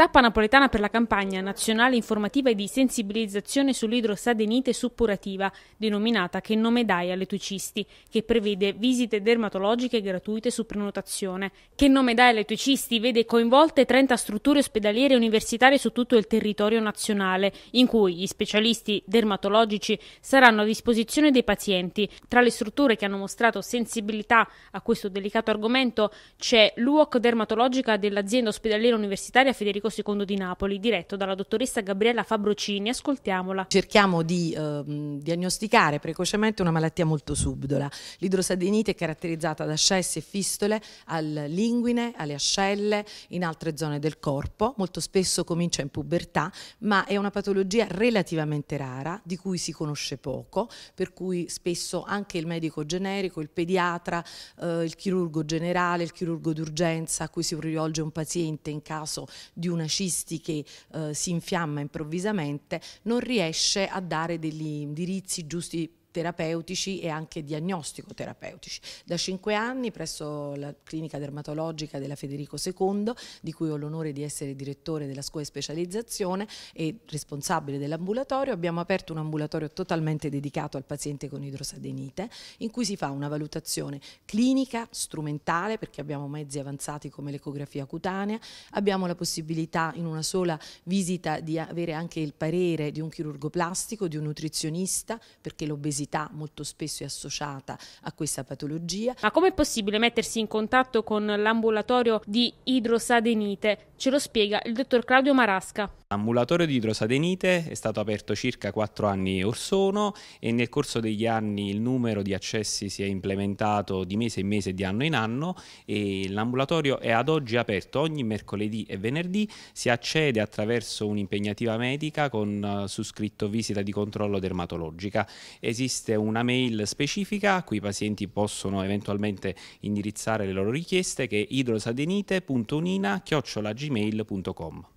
Tappa napoletana per la campagna nazionale informativa e di sensibilizzazione sull'idrosadenite suppurativa, denominata Che nome dai alle tuicisti, che prevede visite dermatologiche gratuite su prenotazione. Che nome dai alle tuicisti vede coinvolte 30 strutture ospedaliere e universitarie su tutto il territorio nazionale, in cui gli specialisti dermatologici saranno a disposizione dei pazienti. Tra le strutture che hanno mostrato sensibilità a questo delicato argomento c'è l'UOC dermatologica dell'azienda ospedaliera universitaria Federico Federico II di Napoli, diretto dalla dottoressa Gabriella Fabrocini. Ascoltiamola. Cerchiamo di eh, diagnosticare precocemente una malattia molto subdola. L'idrosadenite è caratterizzata da ascessi e fistole al linguine, alle ascelle, in altre zone del corpo. Molto spesso comincia in pubertà, ma è una patologia relativamente rara, di cui si conosce poco, per cui spesso anche il medico generico, il pediatra, eh, il chirurgo generale, il chirurgo d'urgenza a cui si rivolge un paziente in caso di una una cisti che eh, si infiamma improvvisamente non riesce a dare degli indirizzi giusti terapeutici e anche diagnostico-terapeutici. Da cinque anni presso la clinica dermatologica della Federico II, di cui ho l'onore di essere direttore della scuola di specializzazione e responsabile dell'ambulatorio, abbiamo aperto un ambulatorio totalmente dedicato al paziente con idrosadenite, in cui si fa una valutazione clinica, strumentale, perché abbiamo mezzi avanzati come l'ecografia cutanea, abbiamo la possibilità in una sola visita di avere anche il parere di un chirurgo plastico, di un nutrizionista, perché l'obesità obesità molto spesso è associata a questa patologia. Ma com'è possibile mettersi in contatto con l'ambulatorio di idrosadenite Ce lo spiega il dottor Claudio Marasca. L'ambulatorio di idrosadenite è stato aperto circa 4 anni or sono e nel corso degli anni il numero di accessi si è implementato di mese in mese, di anno in anno e l'ambulatorio è ad oggi aperto ogni mercoledì e venerdì, si accede attraverso un'impegnativa medica con eh, su scritto visita di controllo dermatologica. Esiste una mail specifica a cui i pazienti possono eventualmente indirizzare le loro richieste che è idrosadenite.unina.gmail.com gmail.com.